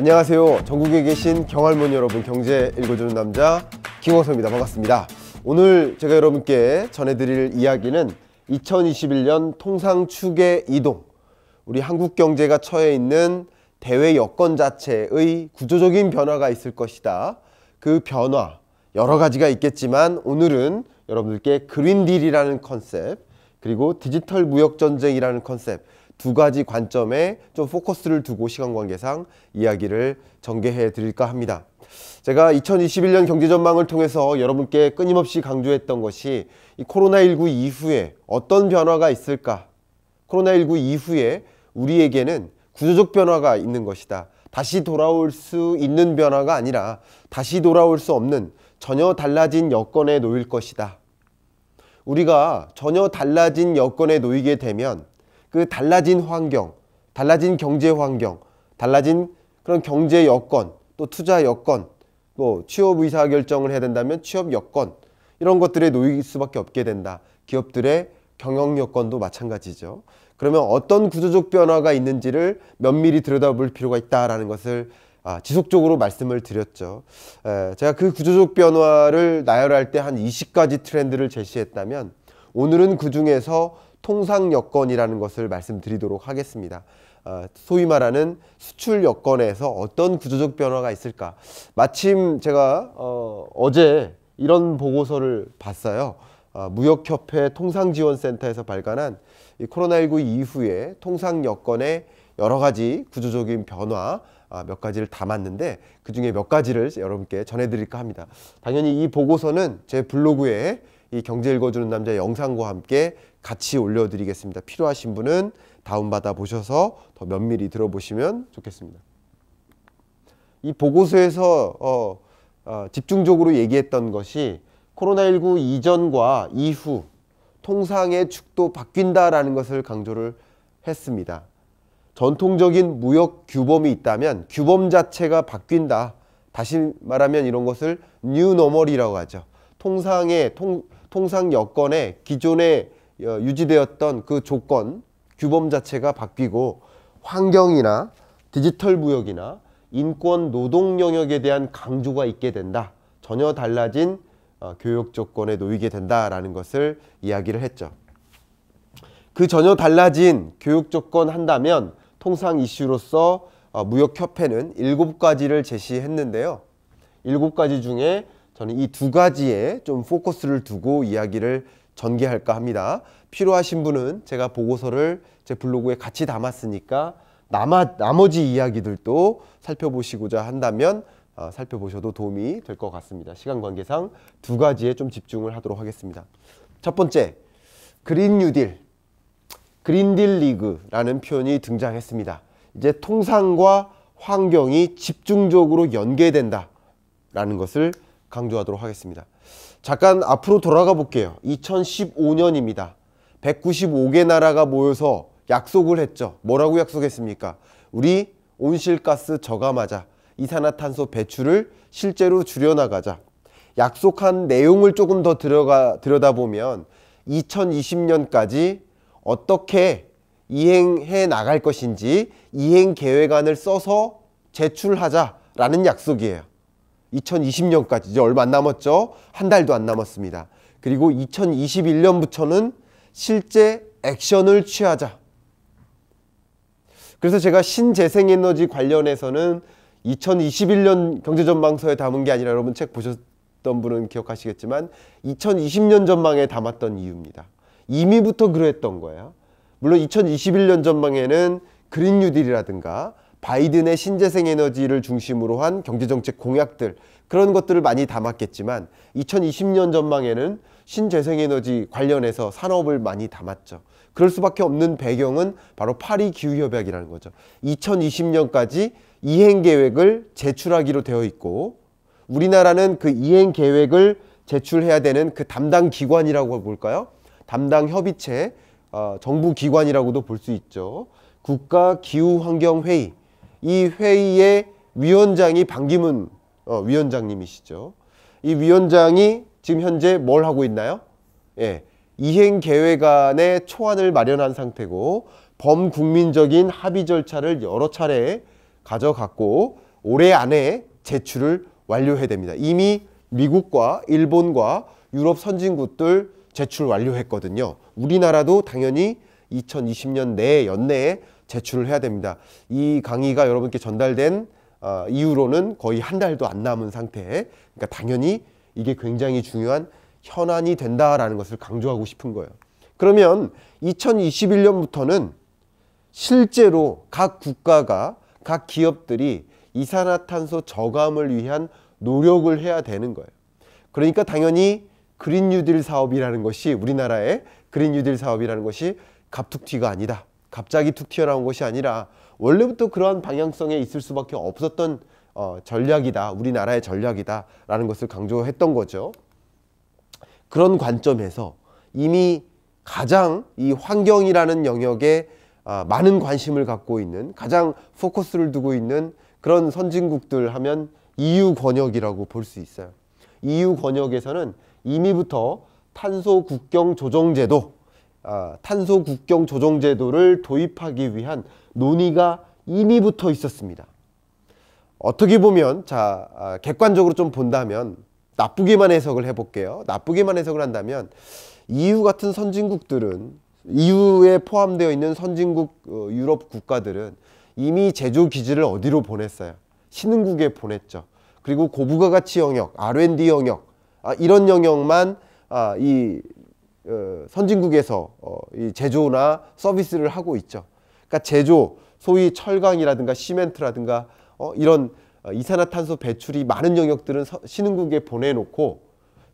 안녕하세요. 전국에 계신 경할머니 여러분 경제 읽어주는 남자 김호섭입니다. 반갑습니다. 오늘 제가 여러분께 전해드릴 이야기는 2021년 통상 축의 이동 우리 한국 경제가 처해 있는 대외 여건 자체의 구조적인 변화가 있을 것이다. 그 변화 여러 가지가 있겠지만 오늘은 여러분들께 그린딜이라는 컨셉 그리고 디지털 무역 전쟁이라는 컨셉 두 가지 관점에 좀 포커스를 두고 시간 관계상 이야기를 전개해 드릴까 합니다. 제가 2021년 경제 전망을 통해서 여러분께 끊임없이 강조했던 것이 이 코로나19 이후에 어떤 변화가 있을까? 코로나19 이후에 우리에게는 구조적 변화가 있는 것이다. 다시 돌아올 수 있는 변화가 아니라 다시 돌아올 수 없는 전혀 달라진 여건에 놓일 것이다. 우리가 전혀 달라진 여건에 놓이게 되면 그 달라진 환경, 달라진 경제 환경, 달라진 그런 경제 여건, 또 투자 여건, 또 뭐 취업 의사 결정을 해야 된다면 취업 여건 이런 것들에 놓일 수밖에 없게 된다. 기업들의 경영 여건도 마찬가지죠. 그러면 어떤 구조적 변화가 있는지를 면밀히 들여다볼 필요가 있다라는 것을 아, 지속적으로 말씀을 드렸죠. 에, 제가 그 구조적 변화를 나열할 때 한 20가지 트렌드를 제시했다면 오늘은 그 중에서 통상 여건이라는 것을 말씀드리도록 하겠습니다. 어, 소위 말하는 수출 여건에서 어떤 구조적 변화가 있을까? 마침 제가 어, 제 이런 보고서를 봤어요. 어, 무역협회 통상지원센터에서 발간한 코로나19 이후에 통상 여건의 여러 가지 구조적인 변화 아, 몇 가지를 담았는데 그 중에 몇 가지를 여러분께 전해드릴까 합니다. 당연히 이 보고서는 제 블로그에 이 경제 읽어주는 남자 영상과 함께 같이 올려드리겠습니다. 필요하신 분은 다운받아 보셔서 더 면밀히 들어보시면 좋겠습니다. 이 보고서에서 어, 어, 집중적으로 얘기했던 것이 코로나19 이전과 이후 통상의 축도 바뀐다라는 것을 강조를 했습니다. 전통적인 무역 규범이 있다면 규범 자체가 바뀐다. 다시 말하면 이런 것을 뉴 노멀이라고 하죠. 통상의 통, 통상 여건에 기존의 어, 유지되었던 그 조건, 규범 자체가 바뀌고 환경이나 디지털 무역이나 인권 노동 영역에 대한 강조가 있게 된다. 전혀 달라진 어, 교육 조건에 놓이게 된다라는 것을 이야기를 했죠. 그 전혀 달라진 교육 조건 한다면 통상 이슈로서 어, 무역협회는 일곱 가지를 제시했는데요. 일곱 가지 중에 저는 이 두 가지에 좀 포커스를 두고 이야기를 전개할까 합니다. 필요하신 분은 제가 보고서를 제 블로그에 같이 담았으니까 남아, 나머지 이야기들도 살펴보시고자 한다면 어, 살펴보셔도 도움이 될 것 같습니다. 시간 관계상 두 가지에 좀 집중을 하도록 하겠습니다. 첫 번째, 그린 뉴딜, 그린딜 리그라는 표현이 등장했습니다. 이제 통상과 환경이 집중적으로 연계된다라는 것을 강조하도록 하겠습니다. 잠깐 앞으로 돌아가 볼게요. 2015년입니다. 195개 나라가 모여서 약속을 했죠. 뭐라고 약속했습니까? 우리 온실가스 저감하자. 이산화탄소 배출을 실제로 줄여나가자. 약속한 내용을 조금 더 들어가, 들여다보면 2020년까지 어떻게 이행해 나갈 것인지 이행 계획안을 써서 제출하자라는 약속이에요. 2020년까지 이제 얼마 안 남았죠? 한 달도 안 남았습니다. 그리고 2021년부터는 실제 액션을 취하자. 그래서 제가 신재생에너지 관련해서는 2021년 경제전망서에 담은 게 아니라 여러분 책 보셨던 분은 기억하시겠지만 2020년 전망에 담았던 이유입니다. 이미부터 그랬던 거예요. 물론 2021년 전망에는 그린 뉴딜이라든가 바이든의 신재생 에너지를 중심으로 한 경제정책 공약들 그런 것들을 많이 담았겠지만 2020년 전망에는 신재생 에너지 관련해서 산업을 많이 담았죠. 그럴 수밖에 없는 배경은 바로 파리 기후협약이라는 거죠. 2020년까지 이행 계획을 제출하기로 되어 있고 우리나라는 그 이행 계획을 제출해야 되는 그 담당 기관이라고 볼까요? 담당 협의체, 어, 정부 기관이라고도 볼 수 있죠. 국가기후환경회의 이 회의의 위원장이 반기문 어, 위원장님이시죠. 이 위원장이 지금 현재 뭘 하고 있나요? 예, 이행 계획안의 초안을 마련한 상태고 범국민적인 합의 절차를 여러 차례 가져갔고 올해 안에 제출을 완료해야 됩니다. 이미 미국과 일본과 유럽 선진국들 제출 완료했거든요. 우리나라도 당연히 2020년 내 연내에 제출을 해야 됩니다. 이 강의가 여러분께 전달된 어, 이후로는 거의 한 달도 안 남은 상태. 그러니까 당연히 이게 굉장히 중요한 현안이 된다라는 것을 강조하고 싶은 거예요. 그러면 2021년부터는 실제로 각 국가가 각 기업들이 이산화탄소 저감을 위한 노력을 해야 되는 거예요. 그러니까 당연히 그린 뉴딜 사업이라는 것이 우리나라의 그린 뉴딜 사업이라는 것이 갑툭튀가 아니다. 갑자기 툭 튀어나온 것이 아니라 원래부터 그러한 방향성에 있을 수밖에 없었던 어, 전략이다. 우리나라의 전략이다. 라는 것을 강조했던 거죠. 그런 관점에서 이미 가장 이 환경이라는 영역에 어, 많은 관심을 갖고 있는 가장 포커스를 두고 있는 그런 선진국들 하면 EU 권역이라고 볼 수 있어요. EU 권역에서는 이미부터 탄소 국경 조정제도 아, 탄소 국경 조정 제도를 도입하기 위한 논의가 이미부터 있었습니다. 어떻게 보면 자 아, 객관적으로 좀 본다면 나쁘게만 해석을 해볼게요. 나쁘게만 해석을 한다면 EU 같은 선진국들은 EU에 포함되어 있는 선진국 어, 유럽 국가들은 이미 제조 기지를 어디로 보냈어요? 신흥국에 보냈죠. 그리고 고부가가치 영역, R&D 영역 아, 이런 영역만 아, 이 어, 선진국에서 어, 이 제조나 서비스를 하고 있죠. 그러니까 제조, 소위 철강이라든가 시멘트라든가 어, 이런 이산화탄소 배출이 많은 영역들은 신흥국에 보내놓고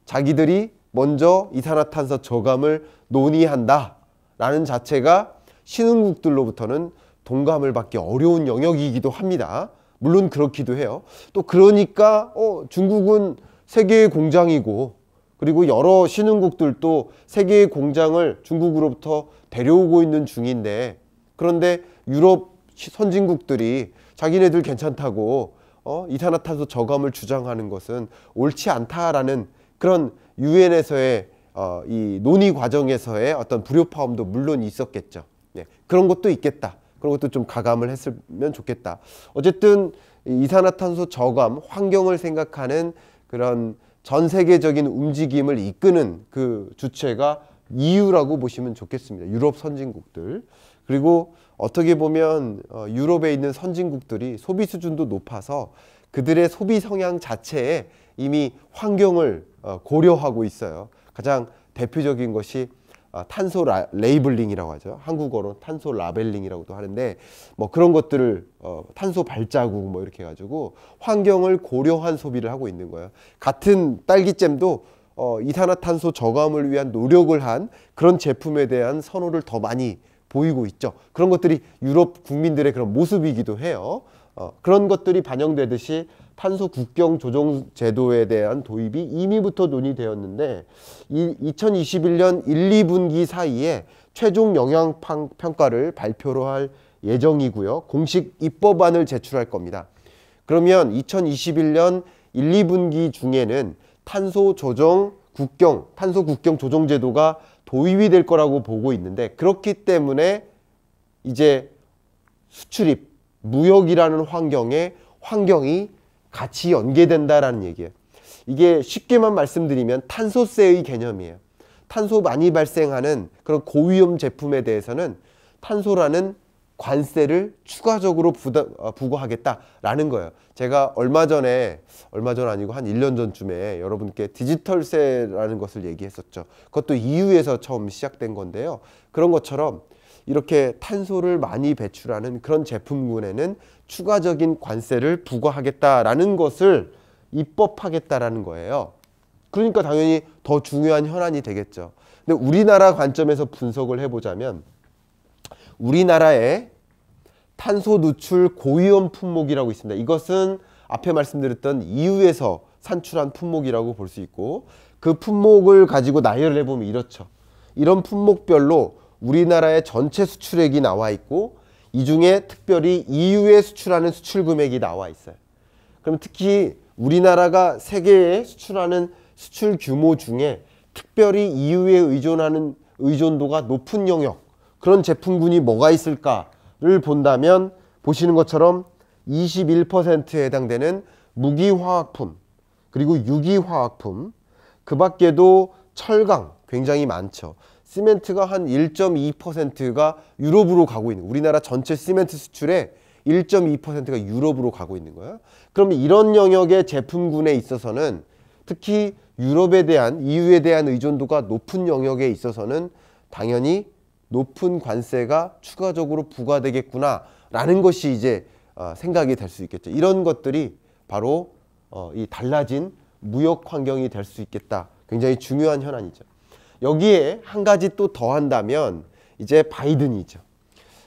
자기들이 먼저 이산화탄소 저감을 논의한다라는 자체가 신흥국들로부터는 동감을 받기 어려운 영역이기도 합니다. 물론 그렇기도 해요. 또 그러니까 어, 중국은 세계의 공장이고 그리고 여러 신흥국들도 세계의 공장을 중국으로부터 데려오고 있는 중인데 그런데 유럽 선진국들이 자기네들 괜찮다고 어, 이산화탄소 저감을 주장하는 것은 옳지 않다라는 그런 유엔에서의 어, 이 논의 과정에서의 어떤 불효파음도 물론 있었겠죠. 예, 그런 것도 있겠다. 그런 것도 좀 가감을 했으면 좋겠다. 어쨌든 이산화탄소 저감, 환경을 생각하는 그런 전 세계적인 움직임을 이끄는 그 주체가 EU라고 보시면 좋겠습니다. 유럽 선진국들. 그리고 어떻게 보면 어, 유럽에 있는 선진국들이 소비 수준도 높아서 그들의 소비 성향 자체에 이미 환경을 어, 고려하고 있어요. 가장 대표적인 것이 아, 탄소 라, 레이블링이라고 하죠. 한국어로 탄소 라벨링이라고도 하는데 뭐 그런 것들을 어, 탄소 발자국 뭐 이렇게 해가지고 환경을 고려한 소비를 하고 있는 거예요. 같은 딸기잼도 어, 이산화탄소 저감을 위한 노력을 한 그런 제품에 대한 선호를 더 많이 보이고 있죠. 그런 것들이 유럽 국민들의 그런 모습이기도 해요. 어, 그런 것들이 반영되듯이 탄소 국경 조정 제도에 대한 도입이 이미부터 논의되었는데 이 2021년 1, 2분기 사이에 최종 영향 평가를 발표로 할 예정이고요. 공식 입법안을 제출할 겁니다. 그러면 2021년 1, 2분기 중에는 탄소 조정 국경, 탄소 국경 조정 제도가 도입이 될 거라고 보고 있는데 그렇기 때문에 이제 수출입, 무역이라는 환경에 환경이 같이 연계된다라는 얘기예요. 이게 쉽게만 말씀드리면 탄소세의 개념이에요. 탄소 많이 발생하는 그런 고위험 제품에 대해서는 탄소라는 관세를 추가적으로 부담, 어, 부과하겠다라는 거예요. 제가 얼마 전에, 얼마 전 아니고 한 1년 전쯤에 여러분께 디지털세라는 것을 얘기했었죠. 그것도 EU에서 처음 시작된 건데요. 그런 것처럼 이렇게 탄소를 많이 배출하는 그런 제품군에는 추가적인 관세를 부과하겠다라는 것을 입법하겠다라는 거예요. 그러니까 당연히 더 중요한 현안이 되겠죠. 근데 우리나라 관점에서 분석을 해보자면 우리나라의 탄소 누출 고위험 품목이라고 있습니다. 이것은 앞에 말씀드렸던 EU에서 산출한 품목이라고 볼 수 있고 그 품목을 가지고 나열을 해보면 이렇죠. 이런 품목별로 우리나라의 전체 수출액이 나와 있고 이 중에 특별히 EU에 수출하는 수출 금액이 나와 있어요. 그럼 특히 우리나라가 세계에 수출하는 수출 규모 중에 특별히 EU에 의존하는 의존도가 높은 영역 그런 제품군이 뭐가 있을까를 본다면 보시는 것처럼 21%에 해당되는 무기화학품 그리고 유기화학품 그 밖에도 철강 굉장히 많죠. 시멘트가 한 1.2%가 유럽으로 가고 있는 우리나라 전체 시멘트 수출의 1.2%가 유럽으로 가고 있는 거예요. 그러 이런 영역의 제품군에 있어서는 특히 유럽에 대한 EU에 대한 의존도가 높은 영역에 있어서는 당연히 높은 관세가 추가적으로 부과되겠구나라는 것이 이제 어, 생각이 될 수 있겠죠. 이런 것들이 바로 어, 이 달라진 무역 환경이 될 수 있겠다. 굉장히 중요한 현안이죠. 여기에 한 가지 또 더한다면 이제 바이든이죠.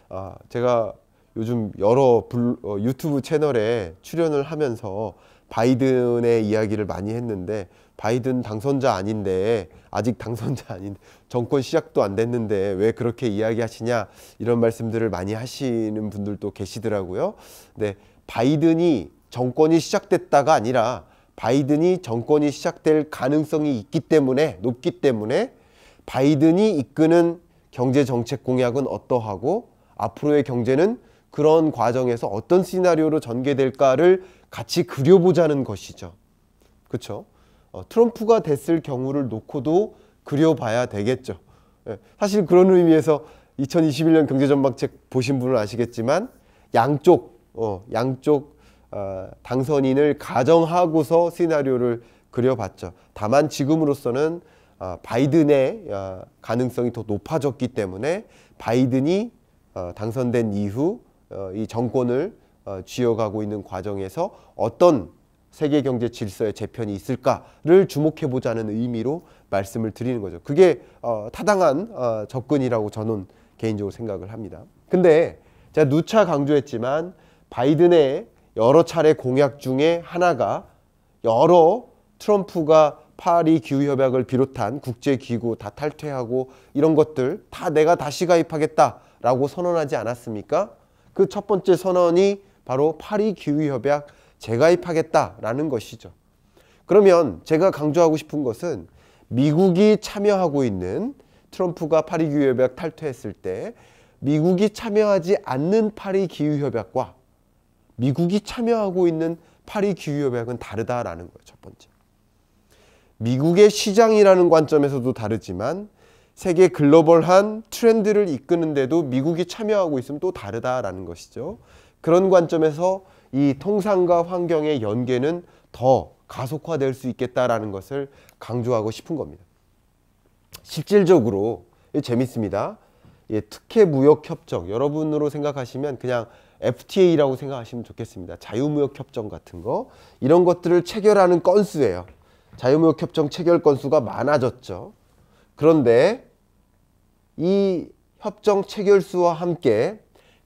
아, 제가 요즘 여러 블, 어, 유튜브 채널에 출연을 하면서 바이든의 이야기를 많이 했는데 바이든 당선자 아닌데 아직 당선자 아닌 정권 시작도 안 됐는데 왜 그렇게 이야기하시냐 이런 말씀들을 많이 하시는 분들도 계시더라고요. 네, 바이든이 정권이 시작됐다가 아니라 바이든이 정권이 시작될 가능성이 있기 때문에 높기 때문에 바이든이 이끄는 경제 정책 공약은 어떠하고 앞으로의 경제는 그런 과정에서 어떤 시나리오로 전개될까를 같이 그려보자는 것이죠. 그렇죠? 어, 트럼프가 됐을 경우를 놓고도 그려봐야 되겠죠. 예, 사실 그런 의미에서 2021년 경제전망책 보신 분은 아시겠지만 양쪽 어, 양쪽 어, 당선인을 가정하고서 시나리오를 그려봤죠. 다만 지금으로서는 아, 바이든의 아, 가능성이 더 높아졌기 때문에 바이든이 어, 당선된 이후 어, 이 정권을 쥐어가고 어, 있는 과정에서 어떤 세계 경제 질서의 재편이 있을까를 주목해 보자는 의미로 말씀을 드리는 거죠. 그게 타당한 접근이라고 저는 개인적으로 생각을 합니다. 근데 제가 누차 강조했지만 바이든의 여러 차례 공약 중에 하나가 여러 트럼프가 파리 기후협약을 비롯한 국제기구 다 탈퇴하고 이런 것들 다 내가 다시 가입하겠다라고 선언하지 않았습니까? 그 첫 번째 선언이 바로 파리 기후협약 재가입하겠다라는 것이죠. 그러면 제가 강조하고 싶은 것은 미국이 참여하고 있는 트럼프가 파리 기후협약 탈퇴했을 때 미국이 참여하지 않는 파리 기후협약과 미국이 참여하고 있는 파리 기후협약은 다르다라는 거예요. 첫 번째. 미국의 시장이라는 관점에서도 다르지만 세계 글로벌한 트렌드를 이끄는데도 미국이 참여하고 있으면 또 다르다라는 것이죠. 그런 관점에서 이 통상과 환경의 연계는 더 가속화될 수 있겠다라는 것을 강조하고 싶은 겁니다. 실질적으로 재밌습니다. 예, 특혜 무역 협정 여러분으로 생각하시면 그냥 FTA라고 생각하시면 좋겠습니다. 자유무역 협정 같은 거 이런 것들을 체결하는 건수예요. 자유무역 협정 체결 건수가 많아졌죠. 그런데 이 협정 체결 수와 함께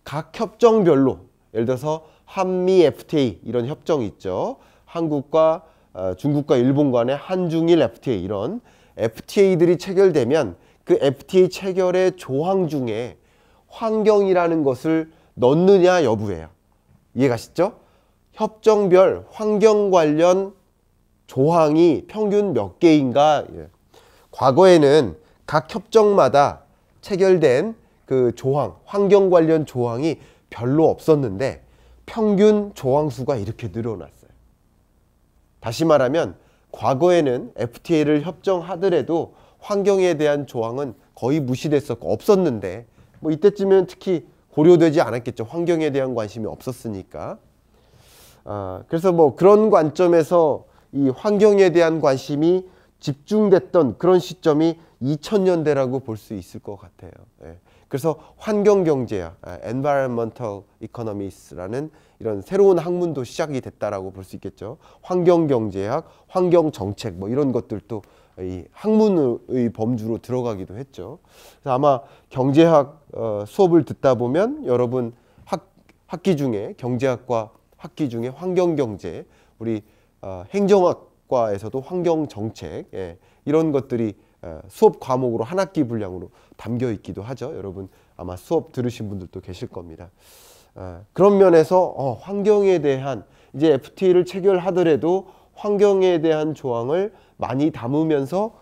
각 협정별로 예를 들어서 한미 FTA 이런 협정이 있죠. 한국과 어, 중국과 일본 간의 한중일 FTA 이런 FTA들이 체결되면 그 FTA 체결의 조항 중에 환경이라는 것을 넣느냐 여부예요. 이해 가시죠? 협정별 환경 관련 조항이 평균 몇 개인가 예. 과거에는 각 협정마다 체결된 그 조항, 환경 관련 조항이 별로 없었는데 평균 조항 수가 이렇게 늘어났어요. 다시 말하면 과거에는 FTA를 협정하더라도 환경에 대한 조항은 거의 무시됐었고 없었는데 뭐 이때쯤은 특히 고려되지 않았겠죠. 환경에 대한 관심이 없었으니까. 아, 그래서 뭐 그런 관점에서 이 환경에 대한 관심이 집중됐던 그런 시점이 2000년대라고 볼 수 있을 것 같아요. 예. 그래서 환경 경제학, 아, environmental economics라는 이런 새로운 학문도 시작이 됐다라고 볼 수 있겠죠. 환경 경제학, 환경 정책 뭐 이런 것들도 이 학문의 범주로 들어가기도 했죠. 그래서 아마 경제학 어, 수업을 듣다 보면 여러분 학 학기 중에 경제학과 학기 중에 환경 경제 우리 어, 행정학과에서도 환경 정책 예, 이런 것들이 어, 수업 과목으로 한 학기 분량으로 담겨 있기도 하죠. 여러분 아마 수업 들으신 분들도 계실 겁니다. 어, 그런 면에서 환경에 대한 이제 FT를 체결하더라도 환경에 대한 조항을 많이 담으면서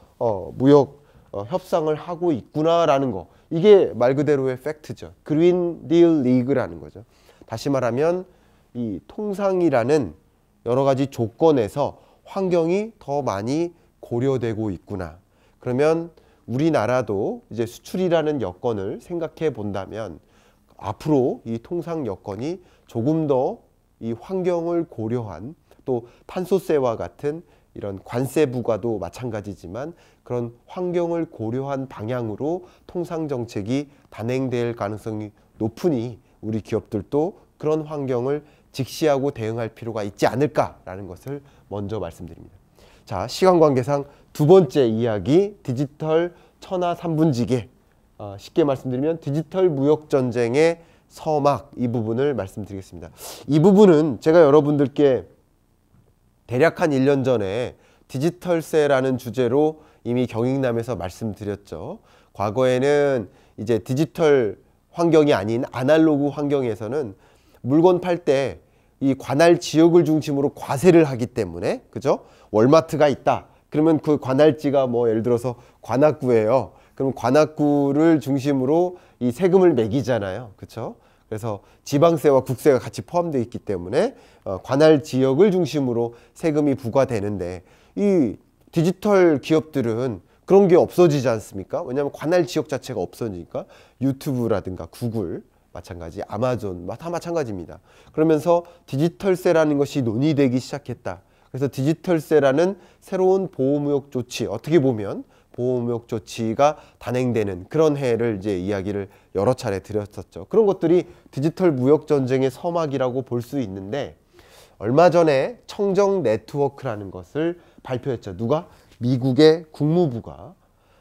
무역 협상을 하고 있구나라는 거 이게 말 그대로의 팩트죠. 그린 딜 리그라는 거죠. 다시 말하면 이 통상이라는 여러 가지 조건에서 환경이 더 많이 고려되고 있구나. 그러면 우리나라도 이제 수출이라는 여건을 생각해 본다면 앞으로 이 통상 여건이 조금 더 이 환경을 고려한 또 탄소세와 같은 이런 관세 부과도 마찬가지지만 그런 환경을 고려한 방향으로 통상 정책이 단행될 가능성이 높으니 우리 기업들도 그런 환경을 직시하고 대응할 필요가 있지 않을까라는 것을 먼저 말씀드립니다. 자, 시간 관계상 두 번째 이야기 디지털 천하 삼분지계 어, 쉽게 말씀드리면 디지털 무역 전쟁의 서막 이 부분을 말씀드리겠습니다. 이 부분은 제가 여러분들께 대략 한일년 전에 디지털세라는 주제로 이미 경익남에서 말씀드렸죠. 과거에는 이제 디지털 환경이 아닌 아날로그 환경에서는 물건 팔 때 이 관할 지역을 중심으로 과세를 하기 때문에 그죠? 월마트가 있다. 그러면 그 관할지가 뭐 예를 들어서 관악구예요. 그럼 관악구를 중심으로 이 세금을 매기잖아요. 그렇죠? 그래서 지방세와 국세가 같이 포함되어 있기 때문에 어, 관할 지역을 중심으로 세금이 부과되는데 이 디지털 기업들은 그런 게 없어지지 않습니까? 왜냐하면 관할 지역 자체가 없어지니까 유튜브라든가 구글 마찬가지 아마존 뭐 다 마찬가지입니다. 그러면서 디지털세라는 것이 논의되기 시작했다. 그래서 디지털세라는 새로운 보호무역 조치 어떻게 보면 보호무역 조치가 단행되는 그런 해를 이제 이야기를 여러 차례 드렸었죠. 그런 것들이 디지털 무역 전쟁의 서막이라고 볼 수 있는데 얼마 전에 청정 네트워크라는 것을 발표했죠. 누가? 미국의 국무부가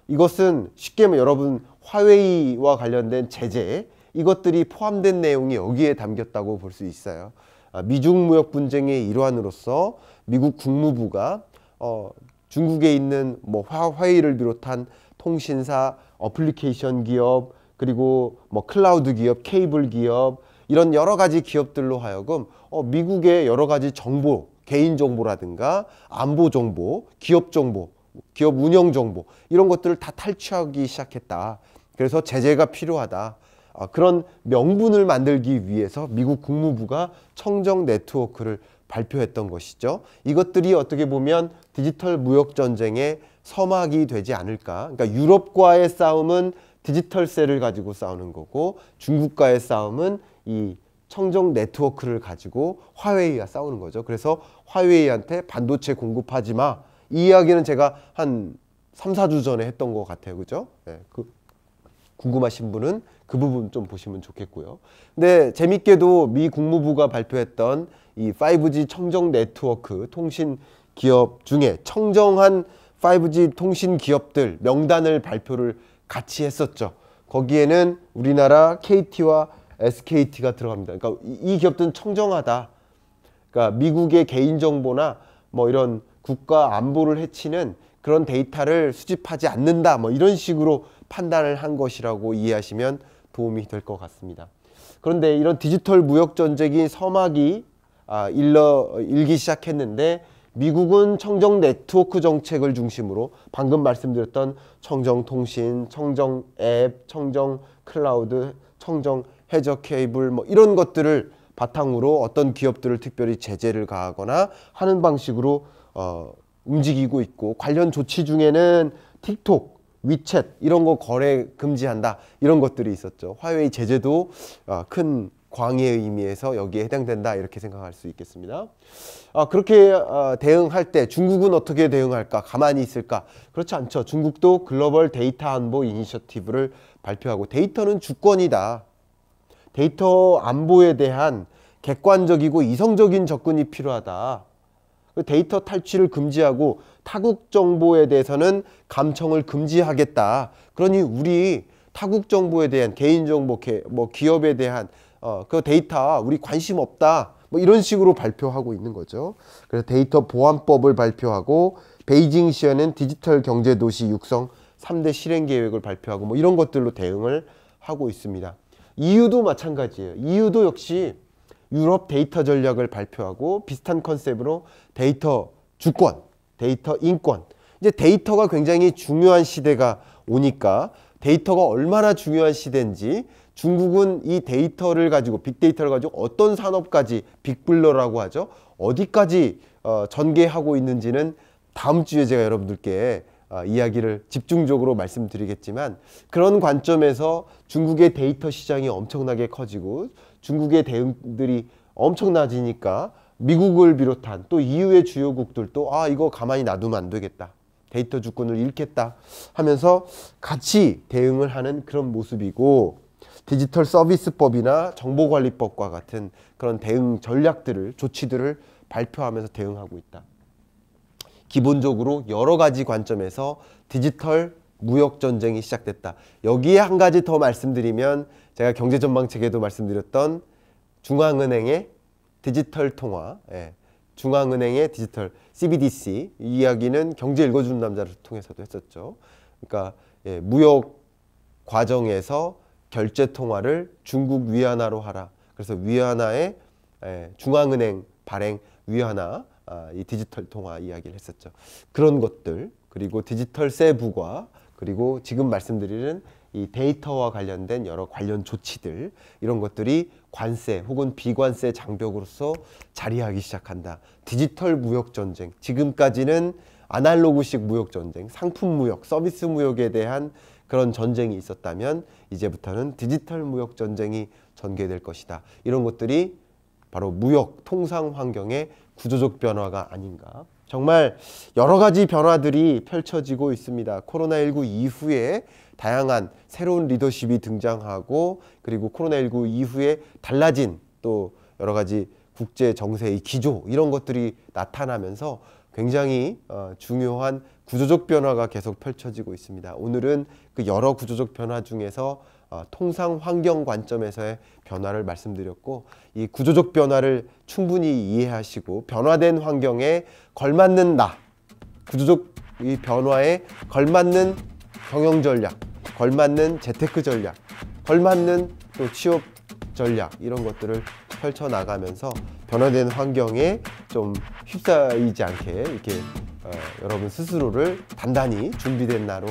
이것은 쉽게 말 여러분 화웨이와 관련된 제재 이것들이 포함된 내용이 여기에 담겼다고 볼 수 있어요. 아, 미중 무역 분쟁의 일환으로서 미국 국무부가 어, 중국에 있는 뭐 화웨이를 비롯한 통신사, 어플리케이션 기업, 그리고 뭐 클라우드 기업, 케이블 기업 이런 여러 가지 기업들로 하여금 어, 미국의 여러 가지 정보, 개인 정보라든가 안보 정보, 기업 정보, 기업 운영 정보 이런 것들을 다 탈취하기 시작했다. 그래서 제재가 필요하다. 아, 그런 명분을 만들기 위해서 미국 국무부가 청정 네트워크를 발표했던 것이죠. 이것들이 어떻게 보면 디지털 무역 전쟁의 서막이 되지 않을까. 그러니까 유럽과의 싸움은 디지털세를 가지고 싸우는 거고 중국과의 싸움은 이 청정 네트워크를 가지고 화웨이가 싸우는 거죠. 그래서 화웨이한테 반도체 공급하지 마. 이 이야기는 제가 한 3, 4주 전에 했던 것 같아요. 그죠? 네, 그 궁금하신 분은 그 부분 좀 보시면 좋겠고요. 근데 재밌게도 미 국무부가 발표했던 이 5G 청정 네트워크 통신 기업 중에 청정한 5G 통신 기업들 명단을 발표를 같이 했었죠. 거기에는 우리나라 KT와 SKT가 들어갑니다. 그러니까 이 기업들은 청정하다. 그러니까 미국의 개인정보나 뭐 이런 국가 안보를 해치는 그런 데이터를 수집하지 않는다. 뭐 이런 식으로 판단을 한 것이라고 이해하시면 도움이 될 것 같습니다. 그런데 이런 디지털 무역 전쟁인 서막이 아, 일러 일기 시작했는데 미국은 청정 네트워크 정책을 중심으로 방금 말씀드렸던 청정 통신, 청정 앱, 청정 클라우드, 청정 해저 케이블 뭐 이런 것들을 바탕으로 어떤 기업들을 특별히 제재를 가하거나 하는 방식으로 어, 움직이고 있고 관련 조치 중에는 틱톡 위챗 이런 거 거래 금지한다 이런 것들이 있었죠. 화웨이 제재도 아, 큰 광의의 의미에서 여기에 해당된다 이렇게 생각할 수 있겠습니다. 아, 그렇게 아, 대응할 때 중국은 어떻게 대응할까? 가만히 있을까? 그렇지 않죠. 중국도 글로벌 데이터 안보 이니셔티브를 발표하고 데이터는 주권이다. 데이터 안보에 대한 객관적이고 이성적인 접근이 필요하다. 그 데이터 탈취를 금지하고 타국 정보에 대해서는 감청을 금지하겠다. 그러니 우리 타국 정보에 대한 개인정보, 뭐 기업에 대한 어, 그 데이터 우리 관심 없다. 뭐 이런 식으로 발표하고 있는 거죠. 그래서 데이터 보안법을 발표하고 베이징 시에는 디지털 경제 도시 육성 3대 실행 계획을 발표하고 뭐 이런 것들로 대응을 하고 있습니다. 이유도 마찬가지예요. 이유도 역시 유럽 데이터 전략을 발표하고 비슷한 컨셉으로 데이터 주권, 데이터 인권. 이제 데이터가 굉장히 중요한 시대가 오니까 데이터가 얼마나 중요한 시대인지 중국은 이 데이터를 가지고 빅데이터를 가지고 어떤 산업까지 빅블러라고 하죠. 어디까지 어, 전개하고 있는지는 다음 주에 제가 여러분들께 어, 이야기를 집중적으로 말씀드리겠지만 그런 관점에서 중국의 데이터 시장이 엄청나게 커지고 중국의 대응들이 엄청나지니까 미국을 비롯한 또 EU의 주요국들도 아 이거 가만히 놔두면 안 되겠다. 데이터 주권을 잃겠다 하면서 같이 대응을 하는 그런 모습이고 디지털 서비스법이나 정보관리법과 같은 그런 대응 전략들을 조치들을 발표하면서 대응하고 있다. 기본적으로 여러 가지 관점에서 디지털 무역 전쟁이 시작됐다. 여기에 한 가지 더 말씀드리면 제가 경제전망책에도 말씀드렸던 중앙은행의 디지털 통화, 예, 중앙은행의 디지털 CBDC 이 이야기는 경제 읽어주는 남자를 통해서도 했었죠. 그러니까 예, 무역 과정에서 결제 통화를 중국 위안화로 하라. 그래서 위안화의 예, 중앙은행 발행 위안화 아, 이 디지털 통화 이야기를 했었죠. 그런 것들 그리고 디지털 세부과 그리고 지금 말씀드리는 이 데이터와 관련된 여러 관련 조치들 이런 것들이 관세 혹은 비관세 장벽으로서 자리하기 시작한다. 디지털 무역 전쟁. 지금까지는 아날로그식 무역 전쟁, 상품 무역, 서비스 무역에 대한 그런 전쟁이 있었다면 이제부터는 디지털 무역 전쟁이 전개될 것이다. 이런 것들이 바로 무역 통상 환경의 구조적 변화가 아닌가 정말 여러 가지 변화들이 펼쳐지고 있습니다. 코로나19 이후에 다양한 새로운 리더십이 등장하고 그리고 코로나19 이후에 달라진 또 여러 가지 국제 정세의 기조 이런 것들이 나타나면서 굉장히 어, 중요한 구조적 변화가 계속 펼쳐지고 있습니다. 오늘은 그 여러 구조적 변화 중에서 어, 통상 환경 관점에서의 변화를 말씀드렸고 이 구조적 변화를 충분히 이해하시고 변화된 환경에 걸맞는 나 구조적 이 변화에 걸맞는 경영 전략 걸맞는 재테크 전략 걸맞는 또 취업 전략 이런 것들을 펼쳐나가면서 변화된 환경에 좀 휩싸이지 않게 이렇게 어, 여러분 스스로를 단단히 준비된 나로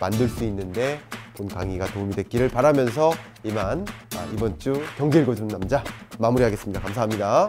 만들 수 있는데 바 강의가 도움이 됐기를 바라면서 이만 아, 이번 주 경기 읽어주는 남자 마무리하겠습니다. 감사합니다.